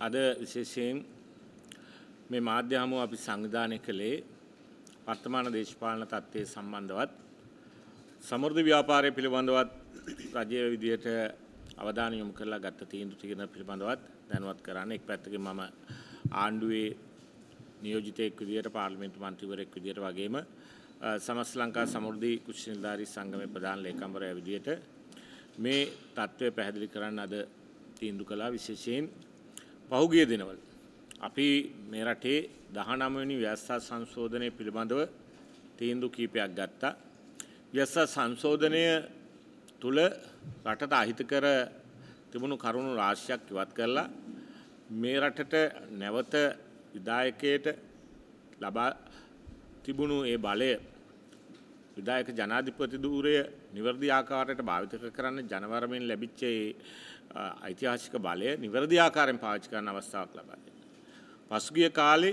අද විශේෂයෙන් මේ මාධ්‍ය හමුව අපි සංවිධානය කළේ වර්තමාන දේශපාලන තත්ත්වය සම්බන්ධවත් සමෘද්ධි ව්‍යාපාරය පිළිබඳවත් රජය විදියට අවධානය යොමු කරලා ගත්ත තීන්දුව తీරන පිළිබඳවත් දැනුවත් කරන්න එක් පැත්තකින් මම ආණ්ඩුවේ නියෝජිතයෙක් විදියට පාර්ලිමේන්තු මන්ත්‍රීවරයෙක් විදියට වගේම සමස් ලංකා සමෘද්ධි කුෂි නිලධාරී සංගමේ ප්‍රධාන ලේකම්වරයා විදියට මේ தත්ත්වය පැහැදිලි කරන්න අද තීන්දුව කළා විශේෂයෙන් පහුගිය දෙනවල. අපි මේ රටේ දහනමනි ව්‍යස්ථා සංශෝධනය පිළිබඳව තීන්දු කීපයක් ගත්තා. ව්‍යස්ථා සංශෝධනය තුළ රටට අහිතකර තිබුණු කරුණු රාශියක් ඉවත් කරලා මේ රටට නැවත විදායකයට ලබා තිබුණු ඒ බලය විදායක ජනාධිපති ධූරය නිවැරදි ආකාරයට භාවිත කරන්න ජනවරමෙන් ලැබිච්ච ඓතිහාසික බලය නිවැරදි ආකාරයෙන් පාවිච්චි කරන අවස්ථාවක් ලබා දෙන්න. පසුගිය කාලේ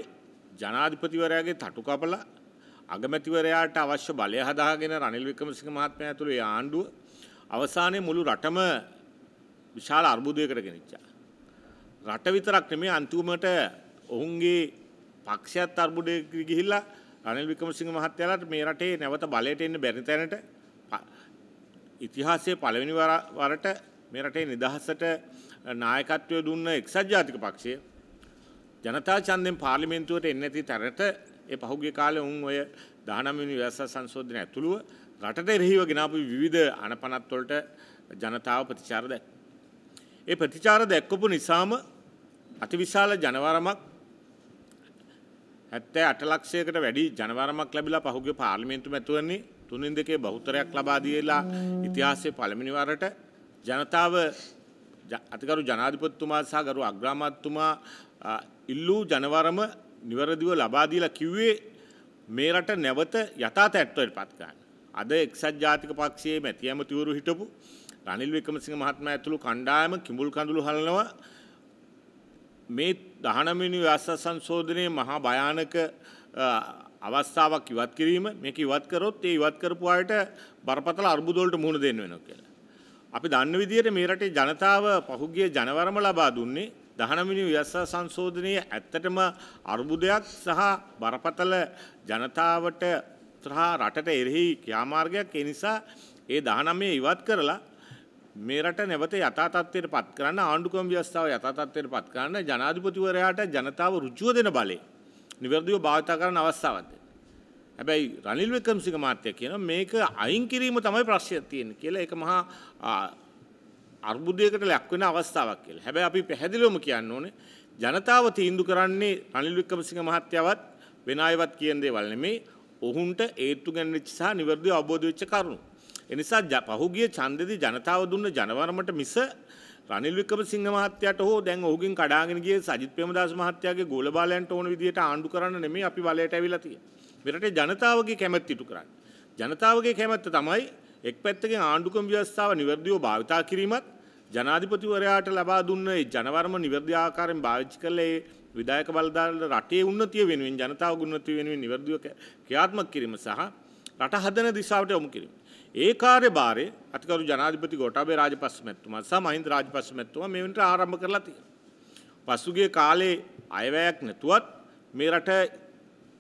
ජනාධිපතිවරයාගේ තටු කපලා අගමැතිවරයාට අවශ්‍ය බලය හදාගෙන රනිල් වික්‍රමසිංහ මහත්මයා ඇතුළු ඒ ආණ්ඩුව අවසානයේ මුළු රටම විශාල අර්බුදයකට ගෙනිච්චා. රට විතරක් නෙමෙයි අන්තිමට ඔවුන්ගේ පක්ෂයත් අර්බුදයකට ගිහිල්ලා රනිල් වික්‍රමසිංහ මහත්තයාලට මේ රටේ නැවත බලයට එන්න බැරි තැනට ඉතිහාසයේ පළවෙනි වරට මේ රටේ නිදහසට නායකත්වය දුන්න එක්සත් ජාතික පක්ෂය ජනතා ඡන්දයෙන් පාර්ලිමේන්තුවට එන්නේ නැති තරට ඒ පහුගිය කාලේ උන් ඔය 19 වෙනි ව්‍යවස්ථා සංශෝධනය ඇතුළුව රටට එරෙහිව ගෙනාපු විවිධ අනපනත් වලට ජනතාව ප්‍රතිචාර දැක්කා. ඒ ප්‍රතිචාර දැක්කපු නිසාම අතිවිශාල ජනවරමක් හැත්තෑ අට ලක්ෂයකට වැඩි ජනවරමක් ලැබිලා පහුගේ පාර්ලිමෙන්තු මැතුවන්නේ තුනින් දෙකේ බෞතරයක් ලබා දියලා ඉතිහාසය පළමිනිවරට ජනතාව අතිකරු ජනාධිපත්තුමා සහ ගරු අග්‍රාමත්තුමා ඉල්ලූ ජනවරම නිවැරදිව ලබා දීලා කිව්වේ මේ රට නැවත යථා තත්ත්වයට පත් කරන්න. අද එක්සත් ජාතික පක්ෂයේ මැති ඇමතිවරු හිටපු රනිල් වික්‍රමසිංහ මහත්මයා ඇතුළු කණ්ඩායම කිඹුල් කඳුළු හලනවා මේ දහනමිනි ව්‍යස්ස සංශෝධනය මහා භයානක අවස්ථාවක් ඉවත් කිරීම මේක ඉවත් කරොත් ඒ ඉවත් කරපු අයට බරපතල අර්බුදවලට මුහුණ දෙන්න වෙනවා කියලා. අපි දන්න විදිහට මේ රටේ ජනතාව පහුගිය ජනවරම ලබා දුන්නේ දහනමිනි ව්‍යස්ස සංශෝධනයේ ඇත්තටම අර්බුදයක් සහ බරපතල ජනතාවට සහ රටට එරෙහි ක්‍රියාමාර්ගයක් ඒ නිසා ඒ 19 ඉවත් කරලා මේ රට නැවත යථා තත්ත්වයට පත් කරන්න ආණ්ඩුක්‍රම ව්‍යවස්ථාව යථා තත්ත්වයට පත් කරන්න ජනාධිපතිවරයාට ජනතාව ඍජුව දෙන බලය නිවැරදිව භාවිත කරන අවස්ථාවක් දෙන්න. හැබැයි රනිල් වික්‍රමසිංහ මහත්තයා කියන මේක අයින් කිරීම තමයි ප්‍රශ්නය තියෙන්නේ කියලා ඒක මහා අර්බුදයකට ලක් වෙන අවස්ථාවක් කියලා. හැබැයි අපි පැහැදිලිවම කියන්න ඕනේ ජනතාව තීන්දු කරන්නේ රනිල් වික්‍රමසිංහ මහත්තයාවත් වෙන අයවත් කියන දේවල් නෙමෙයි. ඔහුන්ට ඒත්තු ගැන්වෙච්ච සහ නිවැරදිව අවබෝධ වෙච්ච කරුණු. එනිසා පහුගිය ඡන්දෙදි ජනතාව දුන්න ජනවරමට මිස රනිල් වික්‍රමසිංහ මහත්තයාට හෝ දැන් ඔහුගෙන් කඩාගෙන ගිය සජිත් ප්‍රේමදාස මහත්තයාගේ ගෝලබාලයන්ට ඕන විදිහට ආණ්ඩු කරන්න නෙමෙයි අපි වලයට ඇවිල්ලා තියෙන්නේ. මේ රටේ ජනතාවගේ කැමැත්ත ඉටු කරන්න. ජනතාවගේ කැමැත්ත තමයි එක් පැත්තකින් ආණ්ඩුක්‍රම ව්‍යවස්ථාව නිවැරදිව භාවිතා කිරීමත් ජනාධිපතිවරයාට ලබා දුන්න ඒ ජනවර්ම නිවැරදි ආකාරයෙන් පාවිච්චි කළේ විධායක බලදාල රටේ උන්නතිය වෙනුවෙන් ජනතාවගේ උන්නතිය වෙනුවෙන් නිවැරදිව ක්‍රියාත්මක කිරීම සහ රට හදන දිශාවට යොමු කිරීම. ඒ කාර්යභාරය අතිකරු ජනාධිපති ගෝඨාභය රාජපක්ෂ මැතිතුමා සහ මහින්ද රාජපක්ෂ මැතිතුමා මේ වෙනට ආරම්භ කරලා තියෙනවා. පසුගිය කාලේ අයවැයක් නැතුවත් මේ රට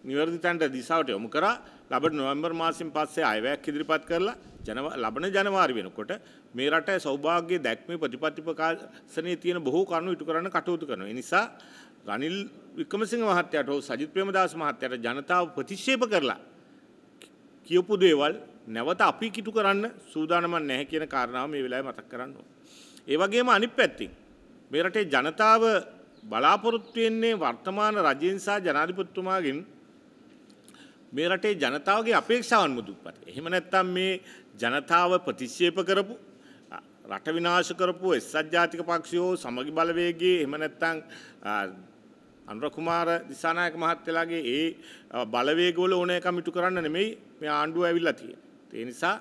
නිවැරදි තැනට දිශාවට යොමු කරා ලබන නොවැම්බර් මාසයෙන් පස්සේ අයවැයක් ඉදිරිපත් කරලා ජනව ලබන ජනවාරි වෙනකොට මේ රටේ සෞභාග්‍ය දැක්මේ ප්‍රතිපත්ති ප්‍රකාශනයේ තියෙන බොහෝ කරුණු ඉටු කරන්න කටයුතු කරනවා. ඒ නිසා රනිල් වික්‍රමසිංහ මහත්තයාට හෝ සජිත් ප්‍රේමදාස මහත්තයාට ජනතාව ප්‍රතික්ෂේප කරලා කියපු දේවල් නැවත අපි කිටු කරන්න සූදානමක් නැහැ කියන කාරණාව මේ වෙලාවේ මතක් කරන්න ඕනේ. ඒ වගේම අනිත් පැත්තෙන් මේ රටේ ජනතාව බලාපොරොත්තු වෙන්නේ වර්තමාන රජයෙන් සහ ජනාධිපතිතුමාගෙන් මේ රටේ ජනතාවගේ අපේක්ෂාවන් මුදුපත්. එහෙම නැත්නම් මේ ජනතාව ප්‍රතික්ෂේප කරපු රට විනාශ කරපු එක්සත් ජාතික පක්ෂයෝ සමගි බලවේගයේ එහෙම නැත්නම් අනුර කුමාර දිසානායක මහත්තයලාගේ ඒ බලවේගවල ඕනෑකම ඉටු කරන්න නෙමෙයි මේ ආණ්ඩුව ඇවිල්ලා තියෙන්නේ. ඒ නිසා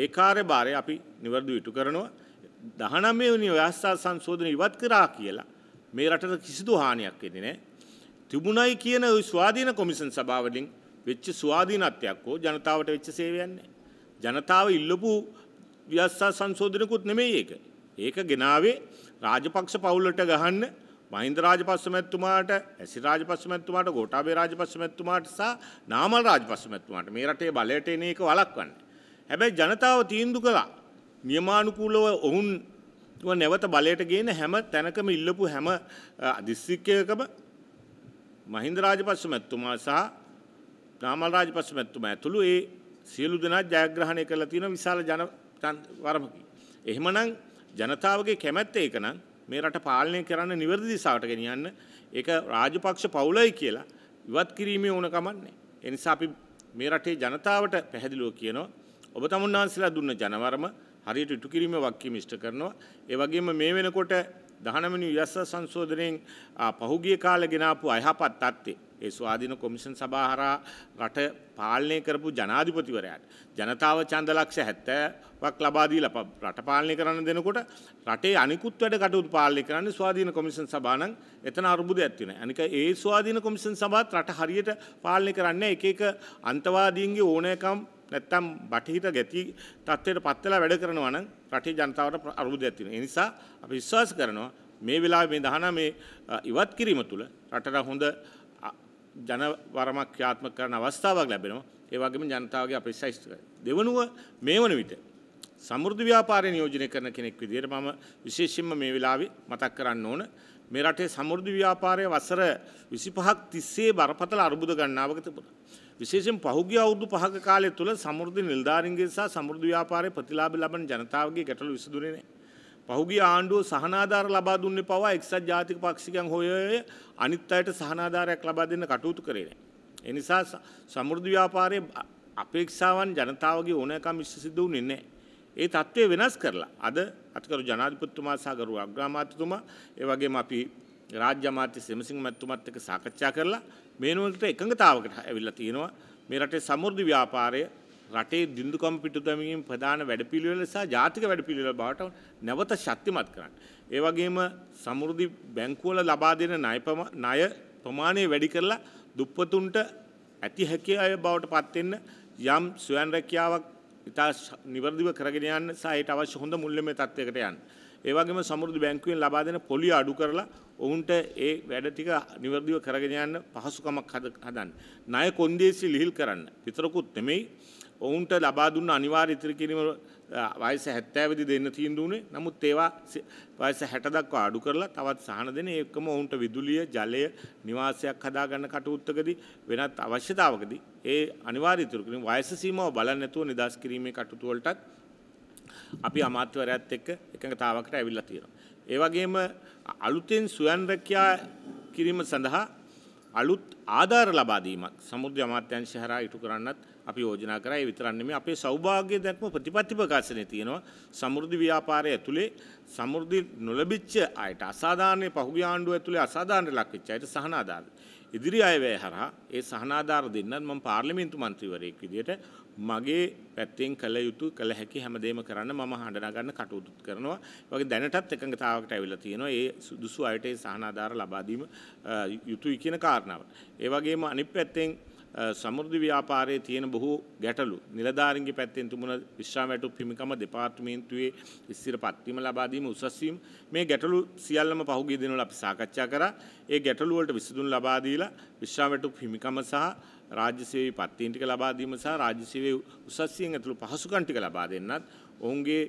ඒ කාර්යභාරය අපි નિවරදු ඉටු කරනවා 19 වෙනි ව්‍යවස්ථා සංශෝධන ඉවත් කරා කියලා මේ රටට කිසිදු හානියක් වෙන්නේ නැහැ. තිබුණයි කියන ස්වාධීන කොමිෂන් සභාවලින් වෙච්ච ස්වාධීනත්වයක් හෝ ජනතාවට වෙච්ච සේවයක් නැහැ. ජනතාව ඉල්ලපු ව්‍යවස්ථා සංශෝධනකුත් නෙමෙයි ඒක. ඒක ගෙනාවේ රාජපක්ෂ පවුලට ගහන්න මහින්ද රාජපක්ෂ මැතිතුමාට, ඇසි රාජපක්ෂ මැතිතුමාට, ගෝඨාභය රාජපක්ෂ මැතිතුමාට සහ නාමල් රාජපක්ෂ මැතිතුමාට මේ රටේ බලයට එන එක වළක්වන්න. හැබැයි ජනතාව තීන්දු කළා නියමානුකූලව ඔවුන් නැවත බලයට ගේන හැම තැනකම ඉල්ලපු හැම දිස්සික්කයකම මහින්ද රාජපක්ෂ මැතිතුමා සහ නාමල් රාජපක්ෂ මැතිතුමා ඇතුළු ඒ සියලු දෙනා ජයග්‍රහණය කරලා තියෙන විශාල ජන වරමකි. එහෙමනම් ජනතාවගේ කැමැත්ත ඒක නම් මේ රට පාලනය කරන්න නිවැරදි දිශාවට ගෙනියන්න ඒක රාජපක්ෂ පවුලයි කියලා ඉවත් කිරීමේ ඕන කමක් නැහැ. ඒ නිසා අපි මේ රටේ ජනතාවට පැහැදිලිව කියනවා ඔබ තමුන් වහන්සලා දුන්න ජනවරම හරියට ඉටු කිරීම වක්කීම ඉෂ්ට කරනවා. ඒ වගේම මේ වෙනකොට 19 වෙනි යස සංශෝධනයෙන් පහුගිය කාලේ ගෙනාපු අයහපත් තත්ත්වේ ඒ ස්වාධීන කොමිෂන් සභාව හරහා රට පාලනය කරපු ජනාධිපතිවරයාට ජනතාව ඡන්ද ලක්ෂ 70ක් ලබා දීලා රට පාලනය කරන්න දෙනකොට රටේ අනිකුත් වැඩ කටයුතු පාලනය කරන්න ස්වාධීන කොමිෂන් සභාව නම් එතන අරුබුදයක් තියෙනවා. අනික ඒ ස්වාධීන කොමිෂන් සභාවත් රට හරියට පාලනය කරන්නේ එක එක අන්තවාදීන්ගේ ඕනෑකම් නැත්තම් බටහිර ගැති තත්ත්වයට පත් වෙලා වැඩ කරනවා නම් රටේ ජනතාවට අරුබුදයක් තියෙනවා. ඒ නිසා අපි විශ්වාස කරනවා මේ වෙලාවේ මේ 19 ඉවත් කිරීම තුළ රටට හොඳ ජනවරමක් ක්‍රියාත්මක කරන අවස්ථාවක් ලැබෙනවා. ඒ වගේම ජනතාවගේ අපේක්ෂා ඉෂ්ට කරනවා. දෙවනුව මේ වන විට සමෘද්ධ ව්‍යාපාරය නියෝජනය කරන කෙනෙක් විදිහට මම විශේෂයෙන්ම මේ වෙලාවේ මතක් කරන්න ඕන මේ රටේ සමෘද්ධ ව්‍යාපාරය වසර 25ක් තිස්සේ බරපතල අර්බුද ගණනාවක තිබුණා. විශේෂෙන් පහුගිය අවුරුදු පහක කාලය තුළ සමෘද්ධි නිලධාරීන්ගේ සහ සමෘද්ධි ව්‍යාපාරයේ ප්‍රතිලාභ ලබන ජනතාවගේ ගැටලු විසඳුනේ නැහැ. පහුගිය ආණ්ඩුව සහනාධාර ලබා දුන්නේ පවා එක්සත් ජාතික පක්ෂිකයන් හොයය අනිත් අයට සහනාධාරයක් ලබා දෙන්න කටයුතු කරේ නැහැ. ඒ නිසා සමෘද්ධි ව්‍යාපාරයේ අපේක්ෂාවන් ජනතාවගේ ඕනෑකම් ඉෂ්ට සිද්ධ වුණේ නැහැ. ඒ தත්ත්වය වෙනස් කරලා අද අතිකරු ජනාධිපතිතුමා සහ ගරු අග්‍රාමාත්‍යතුමා ඒ වගේම අපි රාජ්‍ය අමාත්‍ය සෙමසිංහ මැතිතුමත් එක්ක සාකච්ඡා කරලා මේ නොවලට එකඟතාවකට ඇවිල්ලා තියෙනවා. මේ රටේ සමෘද්ධි ව්‍යාපාරය රටේ දින්දුකම් පිටුදැමීම් ප්‍රධාන වැඩපිළිවෙල නිසා ජාතික වැඩපිළිවෙල බවට නැවත ශක්තිමත් කරන්න. ඒ වගේම සමෘද්ධි බැංකුවල ලබා දෙන ණය ප්‍රමාණය වැඩි කරලා දුප්පතුන්ට ඇති හැකියාව බවට පත් වෙන්න යම් ස්වයං රැකියාවක් ඉතා නිවර්දිව කරගෙන යන්න සහ ඒට අවශ්‍ය හොඳ මුල්‍යමය තත්වයකට යන්න. ඒවගේම සමුෘදු බැංකුවෙන් ලබා දෙන පොලිය අඩු කරලා ඔවුන්ට ඒ වැඩ ටික නිවර්දිව කරගෙන යන්න පහසුකමක් හදන්න. ණය කොන්දේසි ලිහිල් කරන්න. විතරකුත් නෙමෙයි ඔවුන්ට ලබා දුන්න අනිවාර්ය ඉතිරි කිරීම වයස 70 වෙදි දෙන්න තීන්දුවනේ. නමුත් ඒවා වයස 60 දක්වා අඩු කරලා තවත් සහන දෙන ඒකම ඔවුන්ට විදුලිය, ජලය, නිවාසයක් හදාගන්න කටයුත්තකදී වෙනත් අවශ්‍යතාවකදී ඒ අනිවාර්ය ඉතිරි කිරීම වයස සීමාව බලන්නේ නැතුව නිදාස් කිරීමේ කටයුතු වලටත් අපි අමාත්‍යවරයත් එක්ක එකඟතාවකට ඇවිල්ලා තියෙනවා. ඒ වගේම අලුතෙන් ස්වයං රැකියා කිරීම සඳහා අලුත් ආධාර ලබා දීමක් සමුද්‍ර අමාත්‍යංශය හරහා ඉටු කරන්නත් අපි යෝජනා කරා. ඒ විතරක් නෙමෙයි අපේ සෞභාග්‍ය දැක්ම ප්‍රතිපත්ති ප්‍රකාශනයේ තියෙනවා. සමෘද්ධි ව්‍යාපාරය ඇතුලේ සමෘද්ධි නොලැබිච්ච අයට අසාධාරණ පහුගිය ආණ්ඩුව ඇතුලේ අසාධාරණ ලක් වෙච්ච අයට සහනාධාර ඉදිරි අයවැය හරහා ඒ සහනාධාර දෙන්නත් මම පාර්ලිමේන්තු මන්ත්‍රීවරයෙක් විදිහට මගේ පැත්තෙන් කළ යුතු කළ හැකි හැමදේම කරන්න මම හඬනා ගන්න කටයුතු කරනවා. වගේ දැනටත් එකඟතාවකට ඇවිල්ලා තියෙනවා. ඒ සුදුසු අයට ඒ සහනාධාර ලබා දීම යුතුයි කියන කාරණාව. ඒ වගේම අනිත් පැත්තෙන් සමුෘදි ව්‍යාපාරයේ තියෙන බොහෝ ගැටලු නිලධාරන්ගේ පැත්තෙන් තුමුණ විශ්වාමැටු පිමිකම දෙපාර්තමේන්තුවේ ඉස්සිර පත්වීම ලබාදීම උසස්වීම මේ ගැටලු සියල්ලම පහුගේ දෙනවල අපි සාකච්ඡා කරා ඒ ගැටලුවලට විසඳුම් ලබා දීලා විශ්වාමැටු පිමිකම සහ රාජ්‍ය සේවයේ පත්තීන් ටික ලබා දීම සහ රාජ්‍ය සේවයේ උසස්සියෙන් ඇතුළු පහසුකම් ටික ලබා දෙන්නත් ඔවුන්ගේ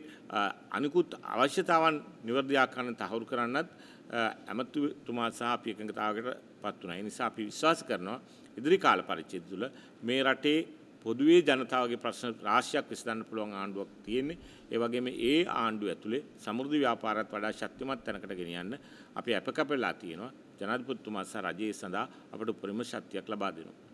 අනිකුත් අවශ්‍යතාවන් නිවර්දයා කරන්න තහවුරු කරන්නත් ඇමතුතුමා සහ අපි එකඟතාවකට පත් වුණා. ඒ නිසා අපි විශ්වාස කරනවා ඉදිරි කාල පරිච්ඡේද තුළ මේ රටේ පොදුවේ ජනතාවගේ ප්‍රශ්න රාශියක් විසඳන්න පුළුවන් ආණ්ඩුවක් තියෙන්නේ. ඒ වගේම ඒ ආණ්ඩුව ඇතුලේ සමෘද්ධි ව්‍යාපාරات වඩා ශක්තිමත් තැනකට ගෙනියන්න අපි අපකපලා තියෙනවා. ජනාධිපතිතුමා සහ රජයේ සඳහා අපට උපරිම ශක්තියක් ලබා දෙනවා.